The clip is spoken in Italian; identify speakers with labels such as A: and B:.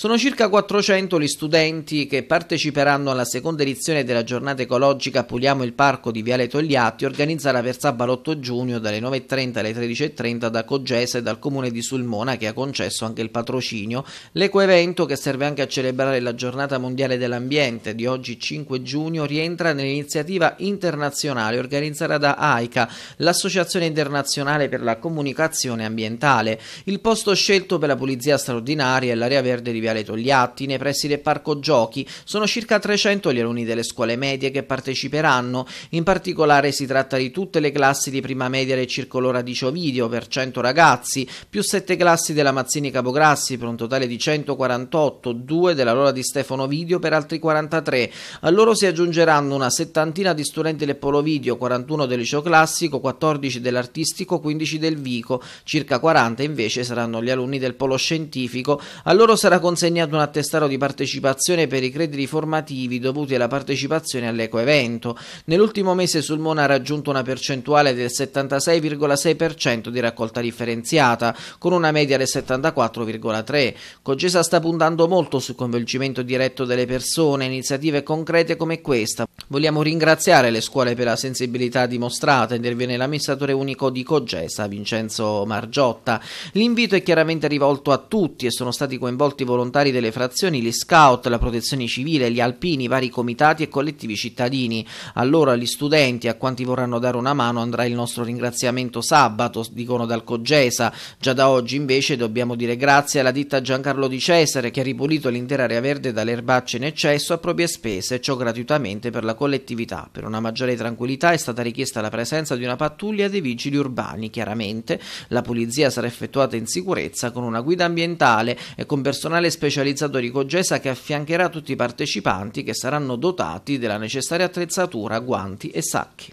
A: Sono circa 400 gli studenti che parteciperanno alla seconda edizione della giornata ecologica Puliamo il Parco di Viale Togliatti, organizzata per sabato 8 giugno dalle 9.30 alle 13.30 da Cogese e dal comune di Sulmona che ha concesso anche il patrocinio. L'ecoevento, che serve anche a celebrare la giornata mondiale dell'ambiente di oggi 5 giugno, rientra nell'iniziativa internazionale organizzata da AICA, l'Associazione Internazionale per la Comunicazione Ambientale. Il posto scelto per la pulizia straordinaria è l'area verde di Viale Viale Togliatti, nei pressi del Parco Giochi. Sono circa 300 gli alunni delle scuole medie che parteciperanno. In particolare si tratta di tutte le classi di prima media del Circolo Radicio Video per 100 ragazzi, più 7 classi della Mazzini Capograssi per un totale di 148, 2 della Lora di Stefano Video per altri 43. A loro si aggiungeranno una settantina di studenti del Polo Video, 41 del liceo classico, 14 dell'artistico, 15 del Vico, circa 40 invece saranno gli alunni del Polo Scientifico. A loro sarà consentito consegnato un attestato di partecipazione per i crediti formativi dovuti alla partecipazione all'ecoevento. Nell'ultimo mese Sulmona ha raggiunto una percentuale del 76,6% di raccolta differenziata, con una media del 74,3%. Cogesa sta puntando molto sul coinvolgimento diretto delle persone, iniziative concrete come questa, Vogliamo ringraziare le scuole per la sensibilità dimostrata, interviene l'amministratore unico di Cogesa, Vincenzo Margiotta. L'invito è chiaramente rivolto a tutti e sono stati coinvolti volontari delle frazioni, gli scout, la protezione civile, gli alpini, i vari comitati e collettivi cittadini. A loro, agli studenti, a quanti vorranno dare una mano andrà il nostro ringraziamento sabato, dicono dal Cogesa. Già da oggi invece dobbiamo dire grazie alla ditta Giancarlo Di Cesare che ha ripulito l'intera area verde dalle erbacce in eccesso a proprie spese, e ciò gratuitamente per la collettività. Per una maggiore tranquillità è stata richiesta la presenza di una pattuglia dei vigili urbani. Chiaramente la pulizia sarà effettuata in sicurezza con una guida ambientale e con personale specializzato di Cogesa che affiancherà tutti i partecipanti che saranno dotati della necessaria attrezzatura, guanti e sacchi.